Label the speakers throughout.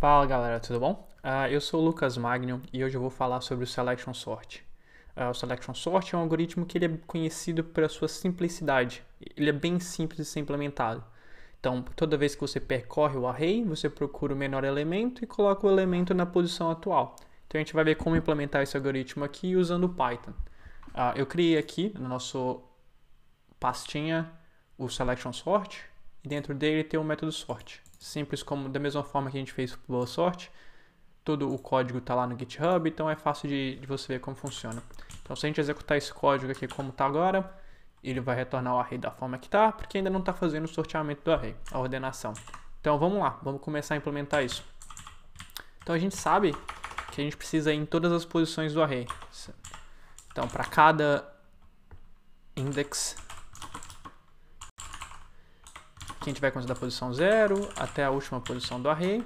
Speaker 1: Fala galera, tudo bom? Uh, eu sou o Lucas Magnum e hoje eu vou falar sobre o Selection Sort. Uh, o Selection Sort é um algoritmo que ele é conhecido pela sua simplicidade. Ele é bem simples de ser implementado. Então, toda vez que você percorre o array, você procura o menor elemento e coloca o elemento na posição atual. Então, a gente vai ver como implementar esse algoritmo aqui usando o Python. Uh, eu criei aqui no nosso pastinha o Selection Sort e dentro dele tem o um método sort. Simples como da mesma forma que a gente fez o boa sorte. Todo o código está lá no GitHub, então é fácil de, de você ver como funciona. Então se a gente executar esse código aqui como está agora, ele vai retornar o array da forma que está, porque ainda não está fazendo o sorteamento do array, a ordenação. Então vamos lá, vamos começar a implementar isso. Então a gente sabe que a gente precisa ir em todas as posições do array. Então para cada index a gente vai considerar a posição 0 até a última posição do array.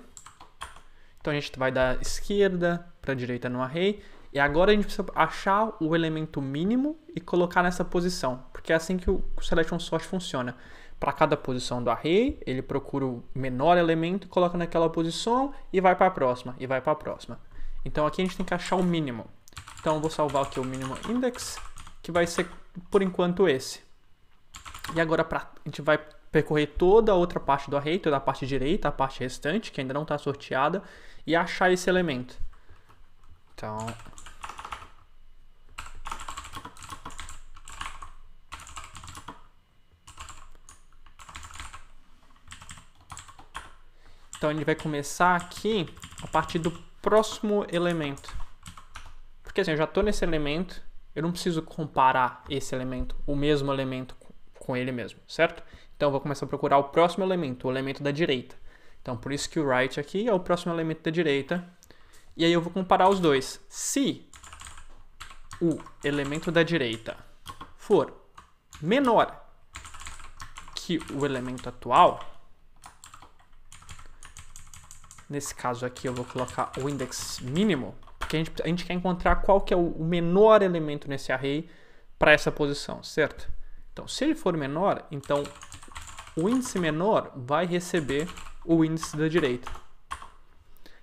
Speaker 1: Então a gente vai da esquerda para a direita no array. E agora a gente precisa achar o elemento mínimo e colocar nessa posição, porque é assim que o selection sort funciona. Para cada posição do array, ele procura o menor elemento, coloca naquela posição e vai para a próxima, e vai para a próxima. Então aqui a gente tem que achar o mínimo. Então eu vou salvar aqui o mínimo index, que vai ser por enquanto esse. E agora pra, a gente vai percorrer toda a outra parte do array, toda a parte direita, a parte restante, que ainda não está sorteada, e achar esse elemento. Então... Então ele vai começar aqui a partir do próximo elemento. Porque assim, eu já estou nesse elemento, eu não preciso comparar esse elemento, o mesmo elemento com ele mesmo, certo? Então eu vou começar a procurar o próximo elemento, o elemento da direita. Então por isso que o right aqui é o próximo elemento da direita. E aí eu vou comparar os dois. Se o elemento da direita for menor que o elemento atual, nesse caso aqui eu vou colocar o index mínimo, porque a gente, a gente quer encontrar qual que é o menor elemento nesse array para essa posição, certo? Então, se ele for menor, então o índice menor vai receber o índice da direita.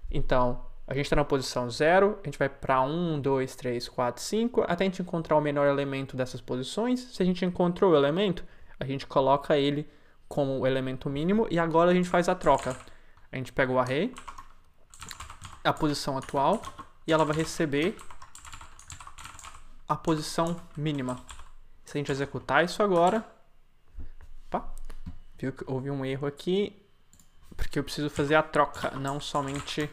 Speaker 1: Então, a gente está na posição 0, a gente vai para 1, 2, 3, 4, 5, até a gente encontrar o menor elemento dessas posições. Se a gente encontrou o elemento, a gente coloca ele como o elemento mínimo e agora a gente faz a troca. A gente pega o array, a posição atual, e ela vai receber a posição mínima. Se a gente executar isso agora, opa, Viu que houve um erro aqui, porque eu preciso fazer a troca, não somente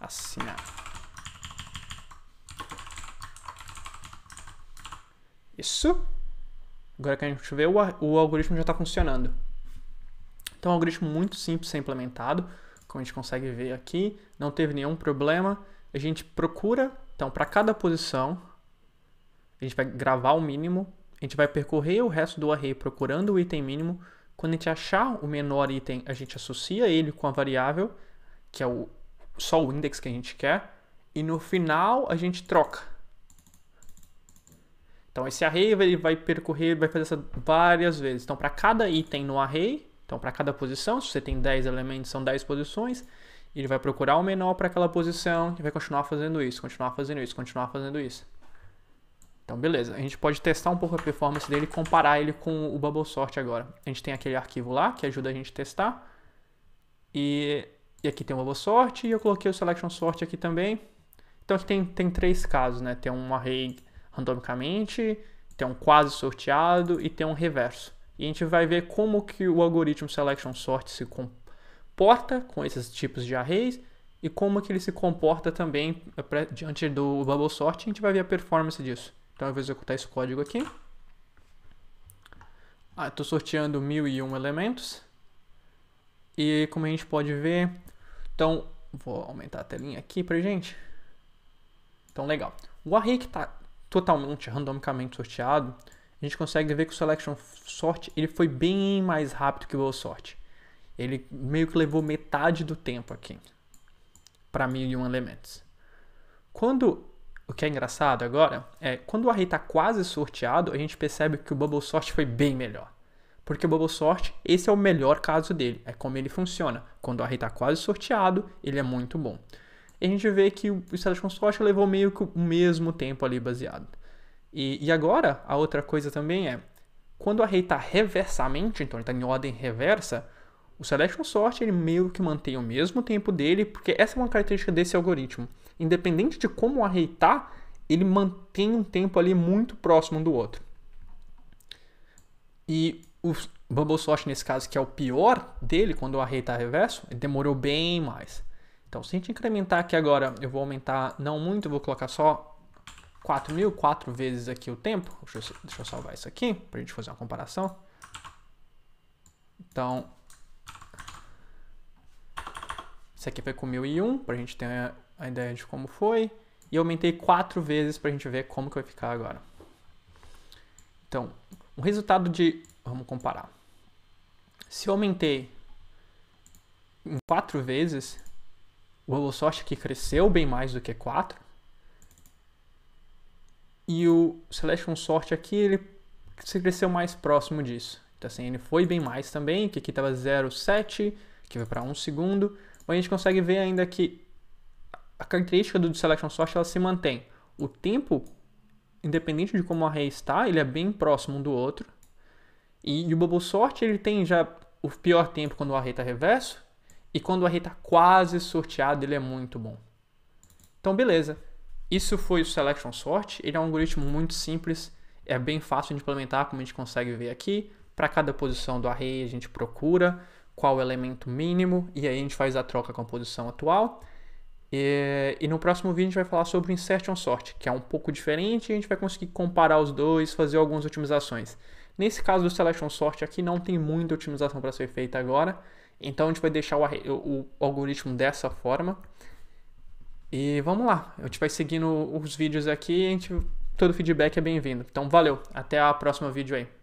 Speaker 1: assinar. Isso. Agora que a gente vê, o algoritmo já está funcionando. Então, é um algoritmo muito simples de ser implementado, como a gente consegue ver aqui, não teve nenhum problema. A gente procura, então, para cada posição, a gente vai gravar o mínimo a gente vai percorrer o resto do array procurando o item mínimo. Quando a gente achar o menor item, a gente associa ele com a variável, que é o, só o index que a gente quer, e no final a gente troca. Então esse array ele vai percorrer, vai fazer isso várias vezes. Então para cada item no array, então para cada posição, se você tem 10 elementos, são 10 posições, ele vai procurar o menor para aquela posição e vai continuar fazendo isso, continuar fazendo isso, continuar fazendo isso. Então, beleza. A gente pode testar um pouco a performance dele e comparar ele com o Bubble Sort agora. A gente tem aquele arquivo lá que ajuda a gente a testar. E, e aqui tem o Bubble Sort e eu coloquei o Selection Sort aqui também. Então, aqui tem, tem três casos, né? Tem um array randomicamente, tem um quase sorteado e tem um reverso. E a gente vai ver como que o algoritmo Selection Sort se comporta com esses tipos de arrays e como que ele se comporta também eh, diante do Bubble Sort. A gente vai ver a performance disso. Então eu vou executar esse código aqui. Ah, Estou sorteando 1001 elementos. E como a gente pode ver, então vou aumentar a telinha aqui pra gente. Então legal. O array que está totalmente randomicamente sorteado, a gente consegue ver que o selection sort ele foi bem mais rápido que o sort. Ele meio que levou metade do tempo aqui para mil e um elementos. Quando o que é engraçado agora é quando o array está quase sorteado, a gente percebe que o bubble sort foi bem melhor. Porque o bubble sort, esse é o melhor caso dele, é como ele funciona. Quando o array está quase sorteado, ele é muito bom. E a gente vê que o status sort levou meio que o mesmo tempo ali baseado. E, e agora, a outra coisa também é, quando o array está reversamente, então ele está em ordem reversa, o selection sort ele meio que mantém o mesmo tempo dele, porque essa é uma característica desse algoritmo independente de como o array está, ele mantém um tempo ali muito próximo do outro. E o Bubble Sort, nesse caso, que é o pior dele, quando o array está reverso, ele demorou bem mais. Então, se a gente incrementar aqui agora, eu vou aumentar não muito, vou colocar só 4.000, 4 vezes aqui o tempo. Deixa eu, deixa eu salvar isso aqui, para a gente fazer uma comparação. Então, isso aqui foi com 1001, para a gente ter a ideia de como foi e aumentei quatro vezes para a gente ver como que vai ficar agora. Então, o resultado de... Vamos comparar. Se eu aumentei em quatro vezes, o Holosoft aqui cresceu bem mais do que quatro E o Selection Sort aqui, ele se cresceu mais próximo disso. Então assim, ele foi bem mais também, que aqui estava 0,7, que vai para 1 segundo. Mas a gente consegue ver ainda que a característica do selection sort ela se mantém. O tempo, independente de como o array está, ele é bem próximo um do outro. E, e o bubble sort ele tem já o pior tempo quando o array está reverso. E quando o array está quase sorteado, ele é muito bom. Então, beleza. Isso foi o selection sort. Ele é um algoritmo muito simples. É bem fácil de implementar, como a gente consegue ver aqui. Para cada posição do array, a gente procura qual o elemento mínimo e aí a gente faz a troca com a posição atual. E, e, no próximo vídeo a gente vai falar sobre o Insertion Sort, que é um pouco diferente e a gente vai conseguir comparar os dois, fazer algumas otimizações. Nesse caso do Selection Sort aqui não tem muita otimização para ser feita agora, então a gente vai deixar o, o, o, algoritmo dessa forma. E vamos lá, a gente vai seguindo os vídeos aqui, a gente, todo feedback é bem-vindo. Então valeu, até a próxima vídeo aí.